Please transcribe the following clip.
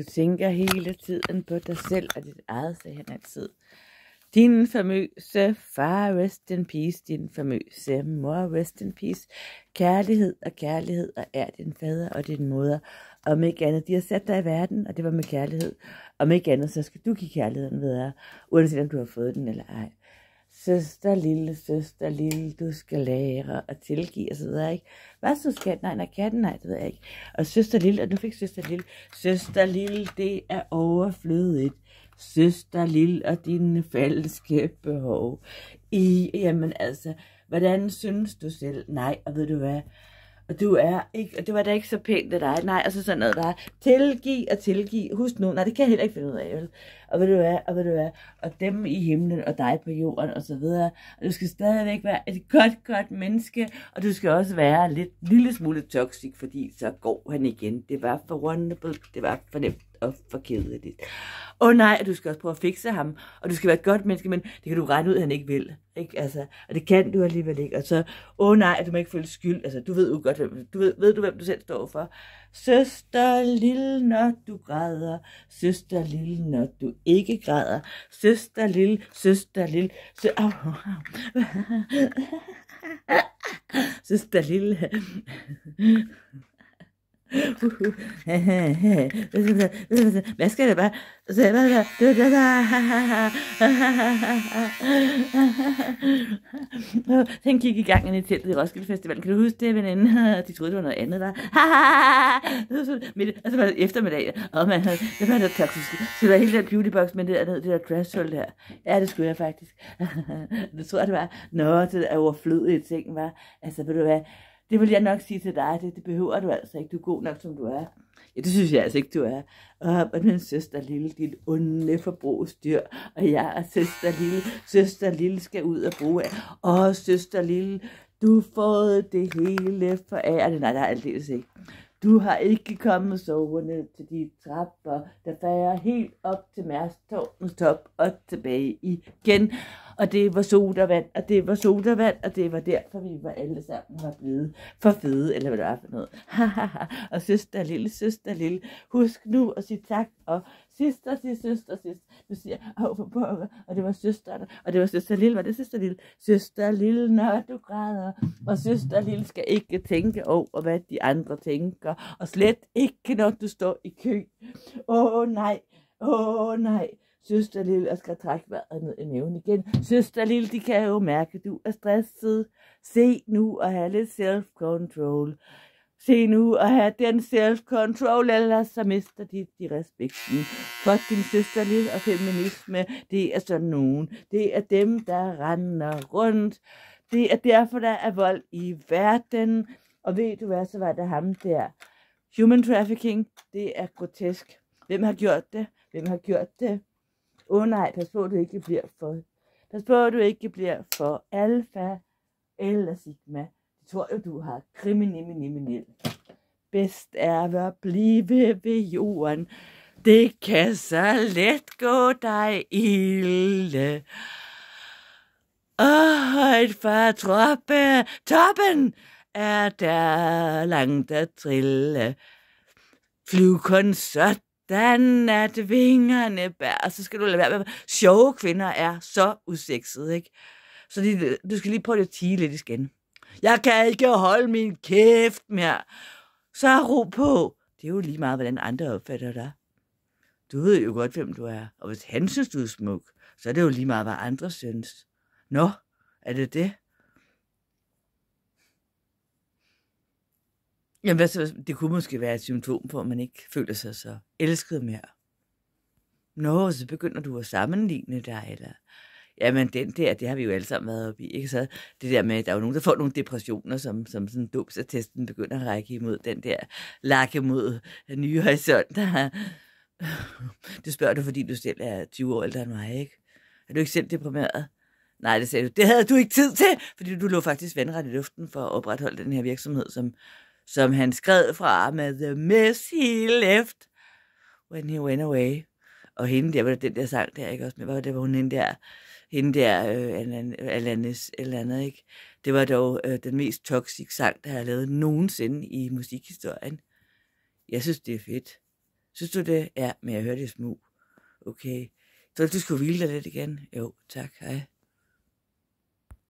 Du tænker hele tiden på dig selv og dit eget, sagde han altid. Din famøse far, rest in peace. Din famøse mor, rest in peace. Kærlighed og kærlighed og er din fader og din moder. Om ikke andet, de har sat dig i verden, og det var med kærlighed. Om ikke andet, så skal du give kærligheden videre, uanset om du har fået den eller ej søster, lille søster, lille, du skal lære at tilgive, og så videre, ikke? Hvad så skat? Nej, nej, katten, nej, det ved jeg ikke. Og søster lille, og nu fik søster lille, søster lille, det er overflødigt. Søster lille og dine falske behov. I, jamen altså, hvordan synes du selv? Nej, og ved du hvad? og du er ikke, og det var da ikke så pænt af dig, nej, og så sådan noget der, tilgiv og tilgiv, husk nu, nej, det kan jeg heller ikke finde ud af, vel? og ved du hvad, og ved du hvad, og dem i himlen, og dig på jorden, og så videre, og du skal stadigvæk være et godt, godt menneske, og du skal også være lidt, lille smule toxic, fordi så går han igen, det var for wonderful, det var for nemt og for kedeligt åh oh, nej, du skal også prøve at fikse ham, og du skal være et godt menneske, men det kan du regne ud, at han ikke vil. Ikke? Altså, og det kan du alligevel ikke. Og så, åh oh, nej, du må ikke føle skyld. Altså, du ved jo godt, hvem, du ved, ved du, hvem du selv står for. Søster lille, når du græder. Søster lille, når du ikke græder. Søster lille, søster lille. Sø oh, oh, oh. søster lille. Hvad skal det være? Den gik i gang i teltet i Roskilde Festival. Kan du huske det, veninde? De troede, det var noget andet, der. Og så var det eftermiddag, og man havde, det var noget toksisk. Så der var hele den beautybox, men det der, det der dress der. Ja, det skulle jeg faktisk. det tror jeg, det var. noget, det der overflødige ting var. Altså, ved du hvad? Det vil jeg nok sige til dig, det, det behøver du altså ikke. Du er god nok, som du er. Ja, det synes jeg altså ikke, du er. Og, men min søster lille, dit onde forbrugsdyr. Og jeg og søster lille, søster lille skal ud og bruge af. Og søster lille, du fået det hele for af. Nej, der er aldeles ikke. Du har ikke kommet så ned til de trapper, der færer helt op til mærstårnens top og tilbage igen. Og det var sodavand, og det var sodavand, og det var derfor, vi var alle sammen var blevet for fede, eller hvad det var for noget. og søster, lille søster, lille, husk nu at sige tak og Sidste, sidst søster, sidst. Du siger, åh, for pokker, og det var søsteren, og det var søster lille, var det søster lille? Søster lille, når du græder. Og søster lille skal ikke tænke over, hvad de andre tænker, og slet ikke, når du står i kø. Åh nej, åh nej, Søster Lille, jeg skal trække vejret ned i næven igen. Søster Lille, de kan jo mærke, at du er stresset. Se nu og have lidt self-control. Se nu at have den self-control, ellers så mister de, de respekten. For din søsterlighed og feminisme, det er sådan nogen. Det er dem, der render rundt. Det er derfor, der er vold i verden. Og ved du hvad, så var det ham der. Human trafficking, det er grotesk. Hvem har gjort det? Hvem har gjort det? Åh oh, nej, pas på, du ikke bliver for. Pas på, du ikke bliver for alfa eller sigma tror du har kriminimminimminil. Bedst er at blive ved jorden. Det kan så let gå dig ilde. Og højt fra troppe, toppen er der langt at trille. Flyv kun sådan, at vingerne bærer. Så skal du lade være med. Sjove kvinder er så udsexede, ikke? Så de, du skal lige prøve at tige lidt igen. Jeg kan ikke holde min kæft mere. Så ro på. Det er jo lige meget, hvordan andre opfatter dig. Du ved jo godt, hvem du er. Og hvis han synes, du er smuk, så er det jo lige meget, hvad andre synes. Nå, er det det? Jamen, hvad så? det kunne måske være et symptom på, at man ikke føler sig så elsket mere. Nå, så begynder du at sammenligne dig, eller Jamen, den der, det har vi jo alle sammen været oppe i. Ikke? Så det der med, der er jo nogen, der får nogle depressioner, som, som sådan dopsatesten begynder at række imod den der lakke mod øh, nye horisonter. Det spørger du, fordi du selv er 20 år ældre end mig, ikke? Er du ikke selv deprimeret? Nej, det sagde du. Det havde du ikke tid til, fordi du lå faktisk vandret i luften for at opretholde den her virksomhed, som, som han skred fra med The Miss he left when he went away. Og hende der var den der sang der, ikke også? Men hvad var det, var hun hende der? hende der, øh, Alanis, eller andet, ikke? Det var dog øh, den mest toxic sang, der har lavet nogensinde i musikhistorien. Jeg synes, det er fedt. Synes du det? Ja, men jeg hørte det smug. Okay. Så du skulle hvile dig lidt igen? Jo, tak. Hej.